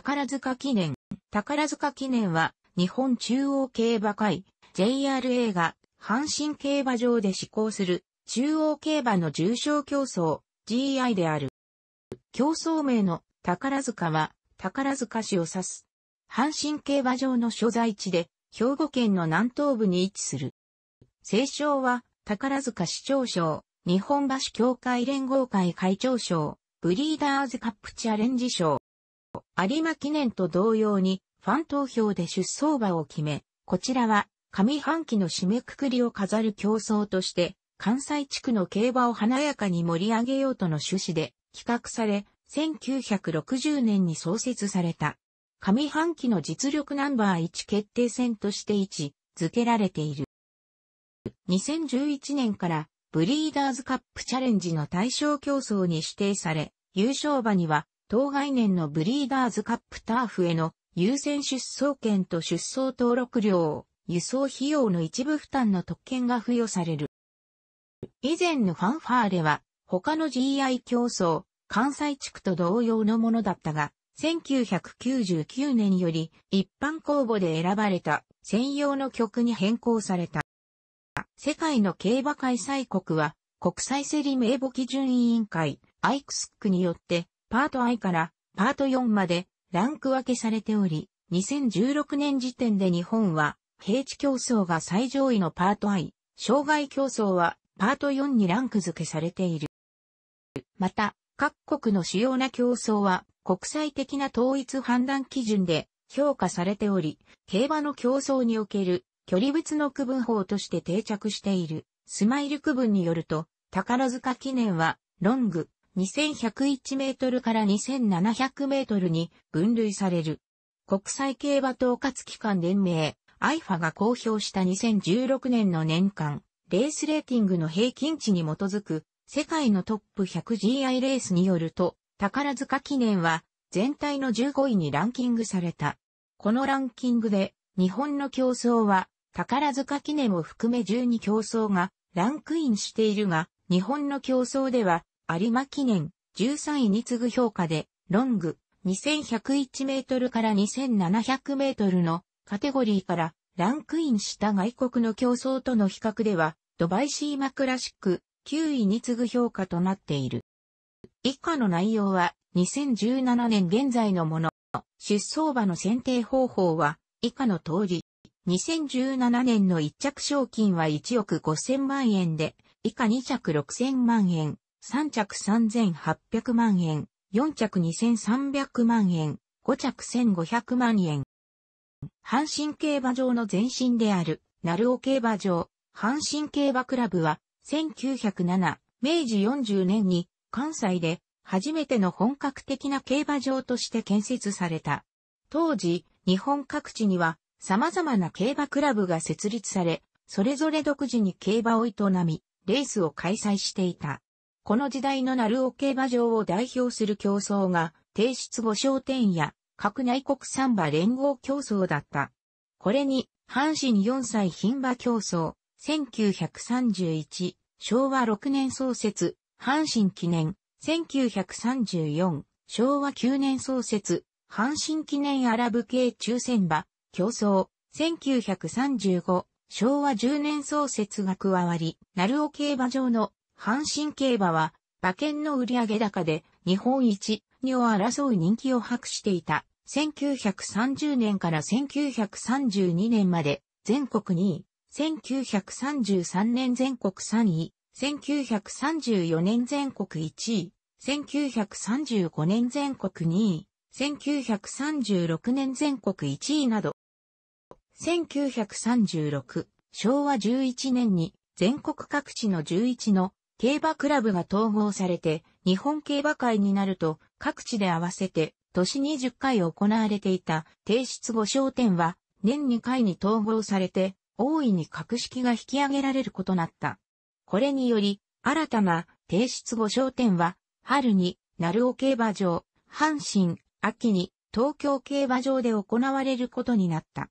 宝塚記念。宝塚記念は、日本中央競馬会、JRA が、阪神競馬場で施行する、中央競馬の重賞競争、GI である。競争名の宝塚は、宝塚市を指す。阪神競馬場の所在地で、兵庫県の南東部に位置する。清少は、宝塚市長賞、日本橋協会連合会会長賞、ブリーダーズカップチャレンジ賞、有馬記念と同様に、ファン投票で出走馬を決め、こちらは、上半期の締めくくりを飾る競争として、関西地区の競馬を華やかに盛り上げようとの趣旨で企画され、1960年に創設された。上半期の実力ナンバー1決定戦として位置付けられている。2011年からブリーダーズカップチャレンジの対象競争に指定され、優勝馬には当概念のブリーダーズカップターフへの優先出走権と出走登録料、輸送費用の一部負担の特権が付与される。以前のファンファーレは、他の GI 競争、関西地区と同様のものだったが、1999年より一般公募で選ばれた専用の曲に変更された。世界の競馬開催国は国際競り名簿基準委員会アクスックによってパート I からパート4までランク分けされており、2016年時点で日本は、平地競争が最上位のパート I、障害競争はパート4にランク付けされている。また、各国の主要な競争は国際的な統一判断基準で評価されており、競馬の競争における距離別の区分法として定着している。スマイル区分によると、宝塚記念はロング、2101メートルから2700メートルに分類される。国際競馬統括機関連盟 IFA が公表した2016年の年間、レースレーティングの平均値に基づく世界のトップ 100GI レースによると、宝塚記念は全体の15位にランキングされた。このランキングで日本の競争は宝塚記念を含め12競争がランクインしているが、日本の競争では有馬記念13位に次ぐ評価で、ロング2101メートルから2700メートルのカテゴリーからランクインした外国の競争との比較では、ドバイシーマクラシック9位に次ぐ評価となっている。以下の内容は2017年現在のもの。出走馬の選定方法は以下の通り。2017年の一着賞金は1億5000万円で、以下2着6000万円、3着3800万円、4着2300万円、5着1500万円。阪神競馬場の前身である、鳴尾競馬場、阪神競馬クラブは、1907、明治40年に、関西で、初めての本格的な競馬場として建設された。当時、日本各地には、様々な競馬クラブが設立され、それぞれ独自に競馬を営み、レースを開催していた。この時代の鳴尾競馬場を代表する競争が、提出後商店や、各内国三馬連合競争だった。これに、阪神四歳牝馬競争、1931、昭和6年創設、阪神記念、1934、昭和9年創設、阪神記念アラブ系抽選馬、競争、1935、昭和10年創設が加わり、鳴尾競馬場の阪神競馬は、馬券の売上高で日本一、にを争う人気を博していた。1930年から1932年まで全国2位、1933年全国3位、1934年全国1位、1935年全国2位、1936年全国1位など、1936、昭和11年に全国各地の11の競馬クラブが統合されて、日本競馬会になると、各地で合わせて、年20回行われていた、提出後商店は、年2回に統合されて、大いに格式が引き上げられることなった。これにより、新たな提出後商店は、春に、鳴尾競馬場、阪神、秋に、東京競馬場で行われることになった。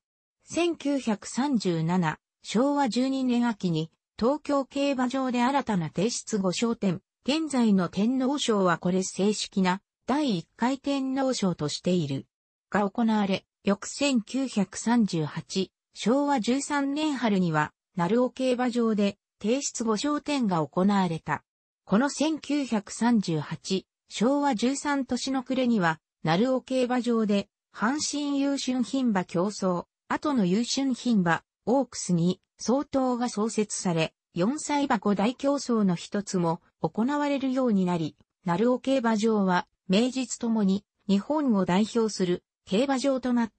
1937、昭和12年秋に、東京競馬場で新たな提出後商店、現在の天皇賞はこれ正式な第1回天皇賞としている。が行われ、翌1938、昭和13年春には、鳴尾競馬場で、提出後商店が行われた。この1938、昭和13年の暮れには、鳴尾競馬場で、阪神優春牝馬競争、後の優春牝馬、オークスに、総統が創設され、4歳馬大競争の一つも行われるようになり、鳴尾競馬場は名実ともに日本を代表する競馬場となっ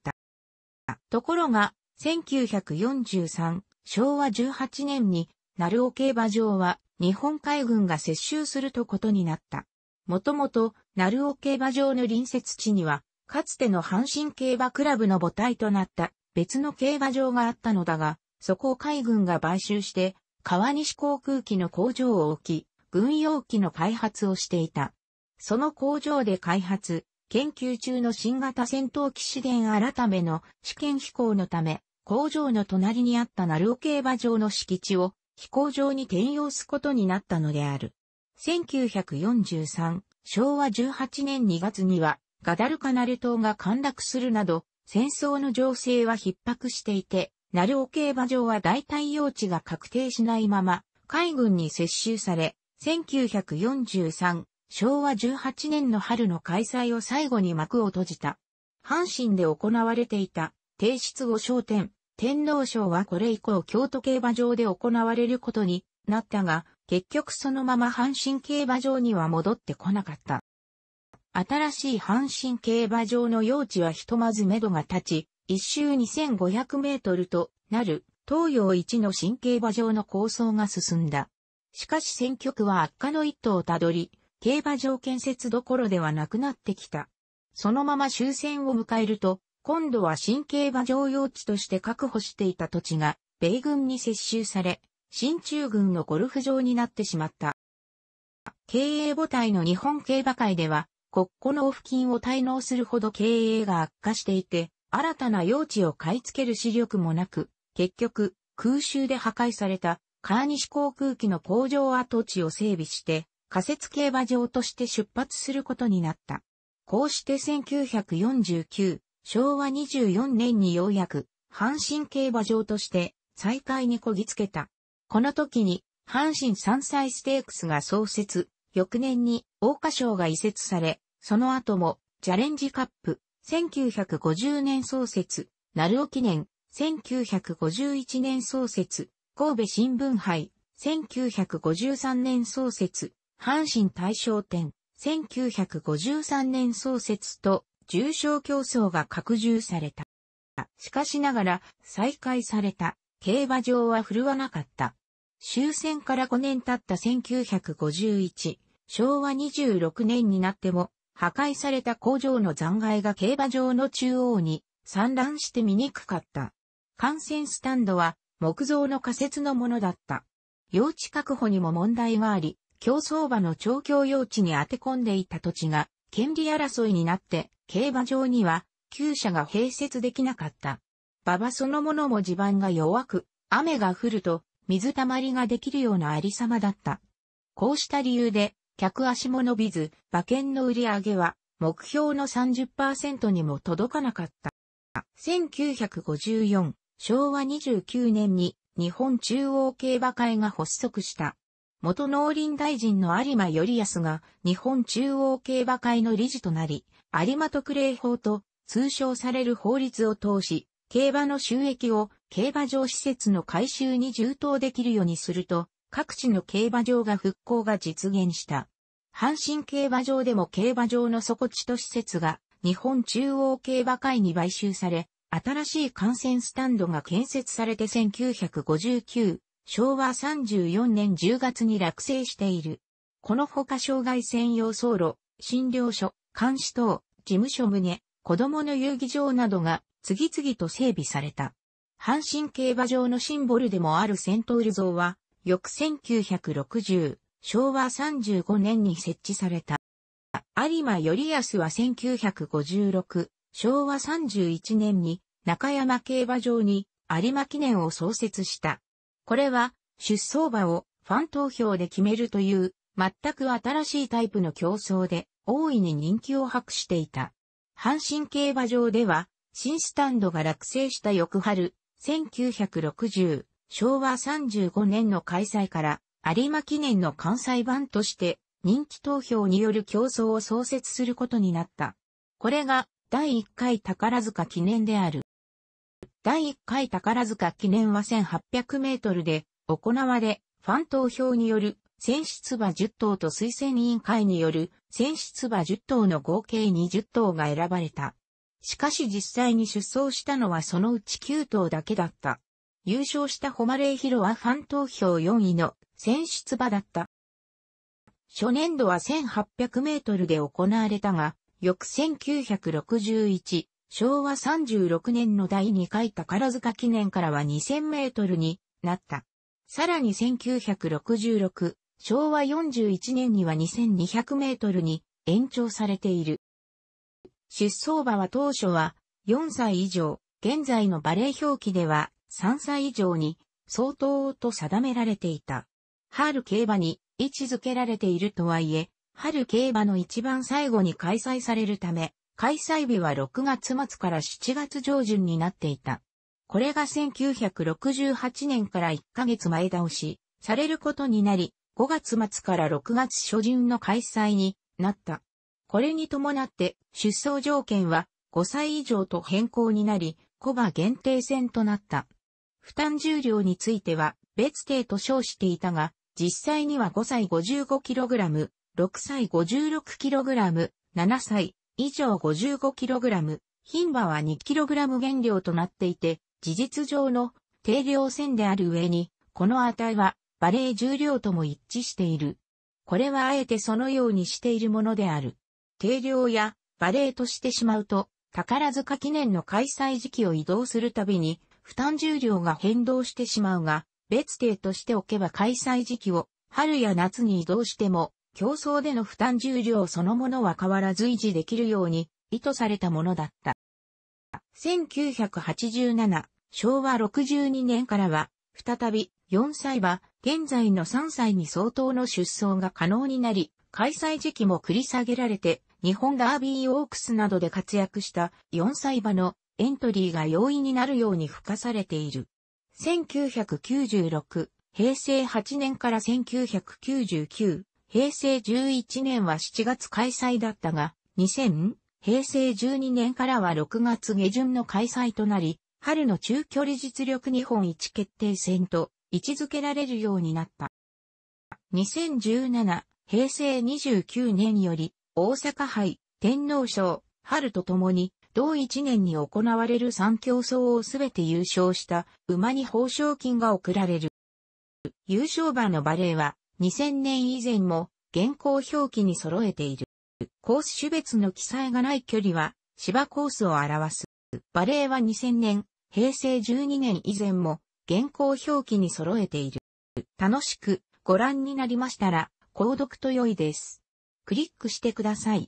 た。ところが、1943、昭和18年に、鳴尾競馬場は日本海軍が接収するとことになった。もともと、鳴尾競馬場の隣接地には、かつての阪神競馬クラブの母体となった別の競馬場があったのだが、そこを海軍が買収して、川西航空機の工場を置き、軍用機の開発をしていた。その工場で開発、研究中の新型戦闘機試練改めの試験飛行のため、工場の隣にあった鳴尾競馬場の敷地を飛行場に転用すことになったのである。1943、昭和18年2月には、ガダルカナル島が陥落するなど、戦争の情勢は逼迫していて、鳴尾競馬場は代替用地が確定しないまま、海軍に接収され、1943、昭和18年の春の開催を最後に幕を閉じた。阪神で行われていた、提出後商店、天皇賞はこれ以降京都競馬場で行われることになったが、結局そのまま阪神競馬場には戻ってこなかった。新しい阪神競馬場の用地はひとまず目処が立ち、一周2500メートルとなる東洋一の新競馬場の構想が進んだ。しかし選挙区は悪化の一途をたどり、競馬場建設どころではなくなってきた。そのまま終戦を迎えると、今度は新競馬場用地として確保していた土地が、米軍に接収され、新中軍のゴルフ場になってしまった。経営母体の日本競馬会では、国庫納付金を滞納するほど経営が悪化していて、新たな用地を買い付ける視力もなく、結局、空襲で破壊された川西航空機の工場跡地を整備して、仮設競馬場として出発することになった。こうして1949、昭和24年にようやく、阪神競馬場として再開にこぎつけた。この時に、阪神山菜ステークスが創設、翌年に大花賞が移設され、その後も、チャレンジカップ、1950年創設、鳴尾記念、1951年創設、神戸新聞杯、1953年創設、阪神大賞展、1953年創設と、重賞競争が拡充された。しかしながら、再開された、競馬場は振るわなかった。終戦から5年経った1951、昭和26年になっても、破壊された工場の残骸が競馬場の中央に散乱して見にくかった。観戦スタンドは木造の仮設のものだった。用地確保にも問題があり、競争馬の調教用地に当て込んでいた土地が権利争いになって競馬場には厩舎が併設できなかった。馬場そのものも地盤が弱く、雨が降ると水たまりができるようなありさまだった。こうした理由で客足も伸びず、馬券の売り上げは目標の30%にも届かなかった。1954、昭和29年に日本中央競馬会が発足した。元農林大臣の有馬頼康が日本中央競馬会の理事となり、有馬特例法と通称される法律を通し、競馬の収益を競馬場施設の改修に充当できるようにすると、各地の競馬場が復興が実現した。阪神競馬場でも競馬場の底地と施設が日本中央競馬会に買収され、新しい観戦スタンドが建設されて1959、昭和34年10月に落成している。このほか障害専用走路、診療所、監視等、事務所棟、子供の遊技場などが次々と整備された。阪神競馬場のシンボルでもあるセントール像は、翌1960、昭和35年に設置された。有馬頼康は1956、昭和31年に中山競馬場に有馬記念を創設した。これは出走馬をファン投票で決めるという全く新しいタイプの競争で大いに人気を博していた。阪神競馬場では新スタンドが落成した翌春、1960、昭和35年の開催から有馬記念の関西版として人気投票による競争を創設することになった。これが第1回宝塚記念である。第1回宝塚記念は1800メートルで行われ、ファン投票による選出馬10頭と推薦委員会による選出馬10頭の合計20頭が選ばれた。しかし実際に出走したのはそのうち9頭だけだった。優勝したホマレイヒロはファン投票4位の選出馬だった。初年度は1800メートルで行われたが、翌1961、昭和36年の第2回宝塚記念からは2000メートルになった。さらに1966、昭和41年には2200メートルに延長されている。出走馬は当初は4歳以上、現在のバレー表記では3歳以上に相当と定められていた。春競馬に位置づけられているとはいえ、春競馬の一番最後に開催されるため、開催日は6月末から7月上旬になっていた。これが1968年から1ヶ月前倒し、されることになり、5月末から6月初旬の開催になった。これに伴って出走条件は5歳以上と変更になり、コバ限定戦となった。負担重量については別定と称していたが、実際には5歳 55kg、6歳 56kg、7歳以上 55kg、牝馬は 2kg 減量となっていて、事実上の定量線である上に、この値はバレー重量とも一致している。これはあえてそのようにしているものである。定量やバレーとしてしまうと、宝塚記念の開催時期を移動するたびに、負担重量が変動してしまうが、別邸としておけば開催時期を春や夏に移動しても、競争での負担重量そのものは変わらず維持できるように意図されたものだった。1987、昭和62年からは、再び4歳は現在の3歳に相当の出走が可能になり、開催時期も繰り下げられて、日本ダービーオークスなどで活躍した4歳馬のエントリーが容易になるように付加されている。1996、平成8年から1999、平成11年は7月開催だったが、2000、平成12年からは6月下旬の開催となり、春の中距離実力日本一決定戦と位置づけられるようになった。2017、平成29年より、大阪杯、天皇賞、春とともに、同一年に行われる三競争をすべて優勝した馬に報奨金が贈られる。優勝馬のバレーは2000年以前も現行表記に揃えている。コース種別の記載がない距離は芝コースを表す。バレーは2000年、平成12年以前も現行表記に揃えている。楽しくご覧になりましたら、購読と良いです。クリックしてください。